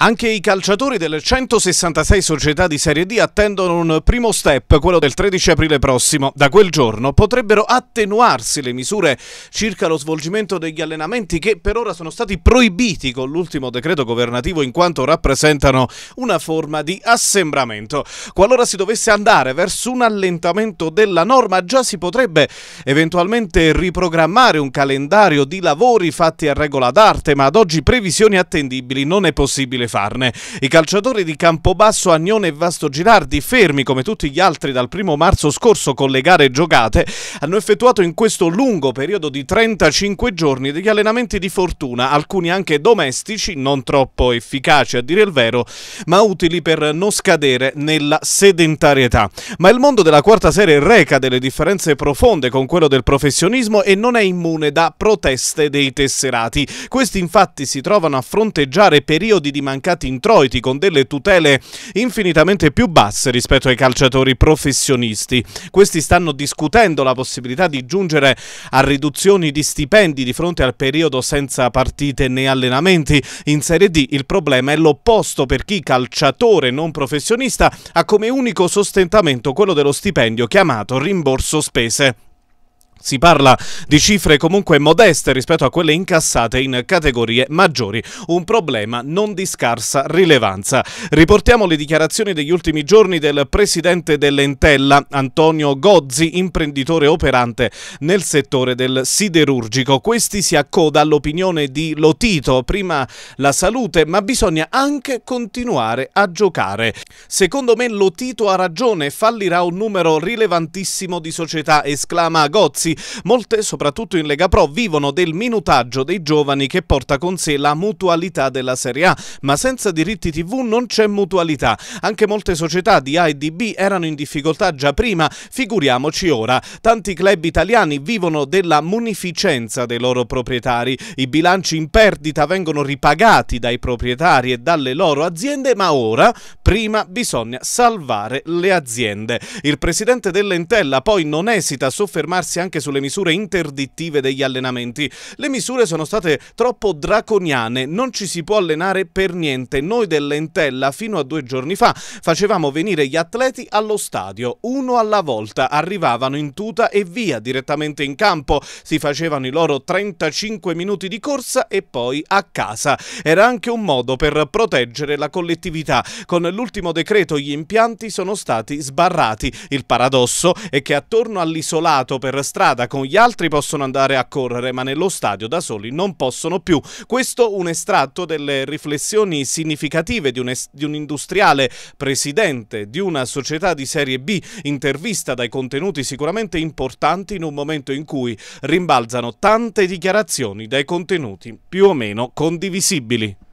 Anche i calciatori delle 166 società di Serie D attendono un primo step, quello del 13 aprile prossimo. Da quel giorno potrebbero attenuarsi le misure circa lo svolgimento degli allenamenti che per ora sono stati proibiti con l'ultimo decreto governativo in quanto rappresentano una forma di assembramento. Qualora si dovesse andare verso un allentamento della norma già si potrebbe eventualmente riprogrammare un calendario di lavori fatti a regola d'arte, ma ad oggi previsioni attendibili non è possibile farne. I calciatori di Campobasso, Agnone e Vasto Girardi, fermi come tutti gli altri dal primo marzo scorso con le gare giocate, hanno effettuato in questo lungo periodo di 35 giorni degli allenamenti di fortuna, alcuni anche domestici, non troppo efficaci a dire il vero, ma utili per non scadere nella sedentarietà. Ma il mondo della quarta serie reca delle differenze profonde con quello del professionismo e non è immune da proteste dei tesserati. Questi infatti si trovano a fronteggiare periodi di mancanza mancati introiti con delle tutele infinitamente più basse rispetto ai calciatori professionisti. Questi stanno discutendo la possibilità di giungere a riduzioni di stipendi di fronte al periodo senza partite né allenamenti. In Serie D il problema è l'opposto per chi calciatore non professionista ha come unico sostentamento quello dello stipendio chiamato rimborso spese si parla di cifre comunque modeste rispetto a quelle incassate in categorie maggiori, un problema non di scarsa rilevanza. Riportiamo le dichiarazioni degli ultimi giorni del presidente dell'Entella, Antonio Gozzi, imprenditore operante nel settore del siderurgico. Questi si accoda all'opinione di Lotito, prima la salute, ma bisogna anche continuare a giocare. Secondo me Lotito ha ragione, fallirà un numero rilevantissimo di società, esclama Gozzi, Molte, soprattutto in Lega Pro, vivono del minutaggio dei giovani che porta con sé la mutualità della Serie A, ma senza diritti TV non c'è mutualità. Anche molte società di A e di B erano in difficoltà già prima, figuriamoci ora. Tanti club italiani vivono della munificenza dei loro proprietari. I bilanci in perdita vengono ripagati dai proprietari e dalle loro aziende, ma ora, prima, bisogna salvare le aziende. Il presidente dell'Entella poi non esita a soffermarsi anche anche sulle misure interdittive degli allenamenti. Le misure sono state troppo draconiane, non ci si può allenare per niente. Noi dell'Entella fino a due giorni fa facevamo venire gli atleti allo stadio, uno alla volta, arrivavano in tuta e via direttamente in campo, si facevano i loro 35 minuti di corsa e poi a casa. Era anche un modo per proteggere la collettività. Con l'ultimo decreto gli impianti sono stati sbarrati. Il paradosso è che attorno all'isolato per strada strada con gli altri possono andare a correre, ma nello stadio da soli non possono più. Questo un estratto delle riflessioni significative di un, es- di un industriale presidente di una società di serie B, intervista dai contenuti sicuramente importanti in un momento in cui rimbalzano tante dichiarazioni dai contenuti più o meno condivisibili.